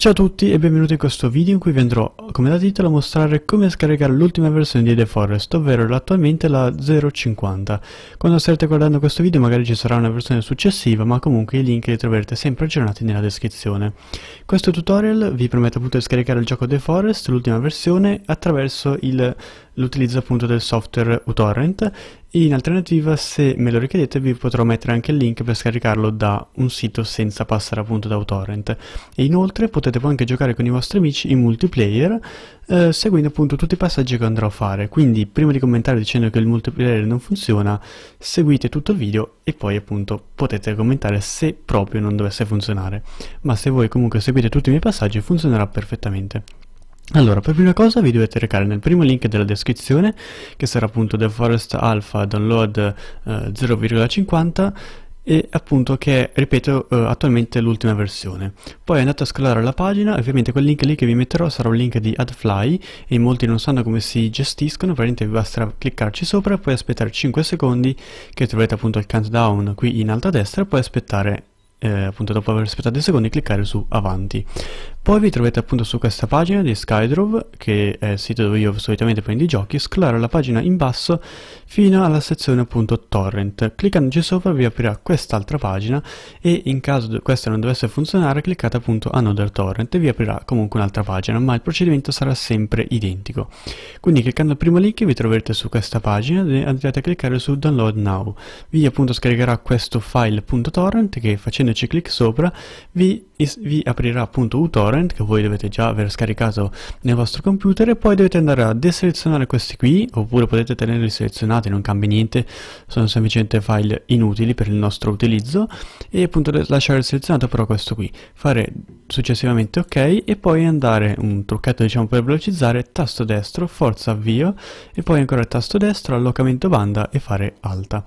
Ciao a tutti e benvenuti in questo video in cui vi andrò, come da titolo, a mostrare come scaricare l'ultima versione di The Forest, ovvero attualmente la 0.50. Quando starete guardando questo video magari ci sarà una versione successiva, ma comunque i link li troverete sempre aggiornati nella descrizione. Questo tutorial vi permette appunto di scaricare il gioco The Forest, l'ultima versione, attraverso il l'utilizzo appunto del software uTorrent. In alternativa, se me lo richiedete, vi potrò mettere anche il link per scaricarlo da un sito senza passare appunto da uTorrent. E inoltre potete poi anche giocare con i vostri amici in multiplayer, eh, seguendo appunto tutti i passaggi che andrò a fare. Quindi, prima di commentare dicendo che il multiplayer non funziona, seguite tutto il video e poi appunto potete commentare se proprio non dovesse funzionare. Ma se voi comunque seguite tutti i miei passaggi, funzionerà perfettamente. Allora, per prima cosa vi dovete recare nel primo link della descrizione, che sarà appunto The Forest Alpha Download eh, 0,50 e appunto che ripeto eh, attualmente l'ultima versione poi andate a scrollare la pagina ovviamente quel link lì che vi metterò sarà un link di AdFly e molti non sanno come si gestiscono praticamente vi basta cliccarci sopra poi aspettare 5 secondi che troverete appunto il countdown qui in alto a destra e poi aspettare eh, appunto dopo aver aspettato dei secondi cliccare su avanti poi vi trovate appunto su questa pagina di Skydrove, che è il sito dove io solitamente prendo i giochi, sclaro la pagina in basso fino alla sezione appunto torrent. Cliccandoci sopra vi aprirà quest'altra pagina e in caso questa non dovesse funzionare cliccate appunto another torrent e vi aprirà comunque un'altra pagina, ma il procedimento sarà sempre identico. Quindi cliccando al primo link vi troverete su questa pagina e andrete a cliccare su download now. Vi appunto scaricherà questo file.torrent che facendoci clic sopra vi vi aprirà appunto uTorrent che voi dovete già aver scaricato nel vostro computer e poi dovete andare a deselezionare questi qui oppure potete tenerli selezionati non cambia niente sono semplicemente file inutili per il nostro utilizzo e appunto lasciare selezionato però questo qui fare successivamente ok e poi andare un trucchetto diciamo per velocizzare tasto destro forza avvio e poi ancora il tasto destro allocamento banda e fare alta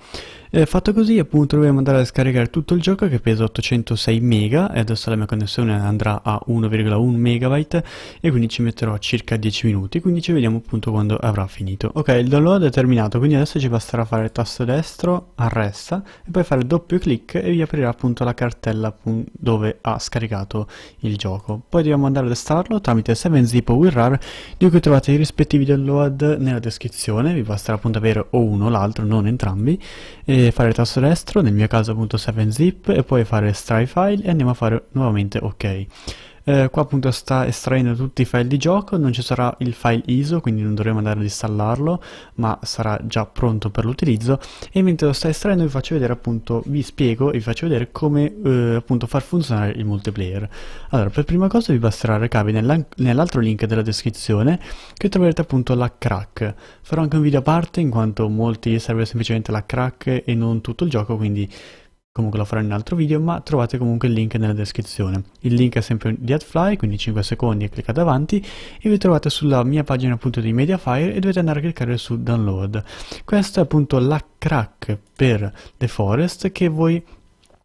eh, fatto così appunto dobbiamo andare a scaricare tutto il gioco che pesa 806 mega e adesso la mia connessione andrà a 1,1 megabyte e quindi ci metterò circa 10 minuti quindi ci vediamo appunto quando avrà finito ok il download è terminato quindi adesso ci basterà fare il tasto destro arresta e poi fare doppio clic e vi aprirà appunto la cartella dove ha scaricato il gioco poi dobbiamo andare ad installarlo tramite 7zip o WinRAR di cui trovate i rispettivi download nella descrizione vi basterà appunto avere o uno o l'altro non entrambi e fare il tasto destro, nel mio caso appunto 7zip e poi fare stry file e andiamo a fare nuovamente ok. Eh, qua appunto sta estraendo tutti i file di gioco, non ci sarà il file ISO, quindi non dovremo andare ad installarlo, ma sarà già pronto per l'utilizzo. E mentre lo sta estraendo vi faccio vedere appunto, vi spiego e vi faccio vedere come eh, appunto far funzionare il multiplayer. Allora, per prima cosa vi basterà recavi nell'altro nell link della descrizione che troverete appunto la crack. Farò anche un video a parte in quanto molti serve semplicemente la crack e non tutto il gioco, quindi comunque lo farò in un altro video, ma trovate comunque il link nella descrizione. Il link è sempre di AdFly, quindi 5 secondi e cliccate avanti e vi trovate sulla mia pagina appunto di Mediafire e dovete andare a cliccare su Download. Questa è appunto la crack per The Forest che voi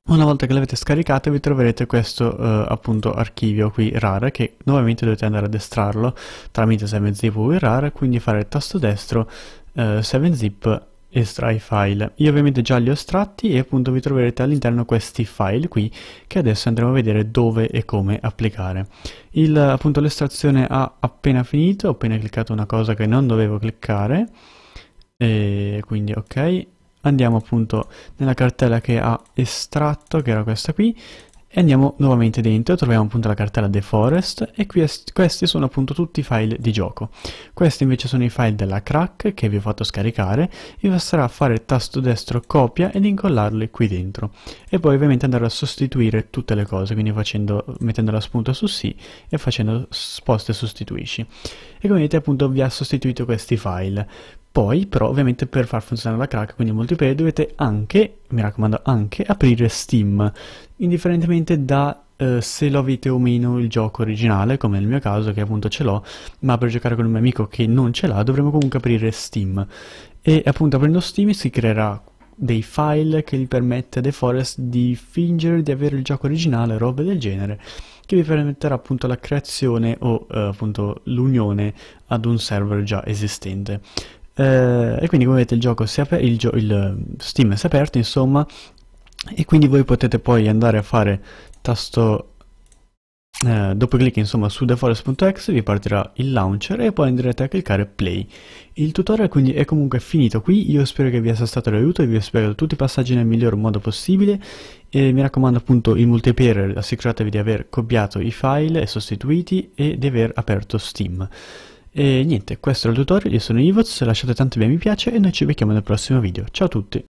una volta che l'avete scaricata vi troverete questo eh, appunto archivio qui RAR che nuovamente dovete andare ad destrarlo tramite 7zip o RAR, quindi fare il tasto destro eh, 7zip estrai file io ovviamente già li ho estratti e appunto vi troverete all'interno questi file qui che adesso andremo a vedere dove e come applicare il appunto l'estrazione ha appena finito ho appena cliccato una cosa che non dovevo cliccare e quindi ok andiamo appunto nella cartella che ha estratto che era questa qui e andiamo nuovamente dentro, troviamo appunto la cartella The Forest e questi sono appunto tutti i file di gioco. Questi invece sono i file della crack che vi ho fatto scaricare, vi basterà fare il tasto destro copia ed incollarli qui dentro e poi ovviamente andare a sostituire tutte le cose, quindi facendo, mettendo la spunta su sì e facendo sposta e sostituisci. E come vedete appunto vi ha sostituito questi file. Poi però ovviamente per far funzionare la crack, quindi il multiplayer, dovete anche, mi raccomando, anche aprire Steam, indifferentemente da Uh, se lo avete o meno il gioco originale, come nel mio caso che appunto ce l'ho, ma per giocare con un mio amico che non ce l'ha dovremo comunque aprire Steam. E appunto aprendo Steam si creerà dei file che gli permette a The Forest di fingere di avere il gioco originale, robe del genere, che vi permetterà appunto la creazione o uh, appunto l'unione ad un server già esistente. Eh, e quindi come vedete il gioco si è aperto, il, gio il Steam si è aperto insomma e quindi voi potete poi andare a fare tasto eh, dopo clic insomma su theforest.exe vi partirà il launcher e poi andrete a cliccare play il tutorial quindi è comunque finito qui io spero che vi sia stato d'aiuto e vi ho spiegato tutti i passaggi nel miglior modo possibile e mi raccomando appunto il multiplayer assicuratevi di aver copiato i file e sostituiti e di aver aperto steam e niente, questo era il tutorial, io sono Ivoz, lasciate tanti bei mi piace e noi ci becchiamo nel prossimo video. Ciao a tutti!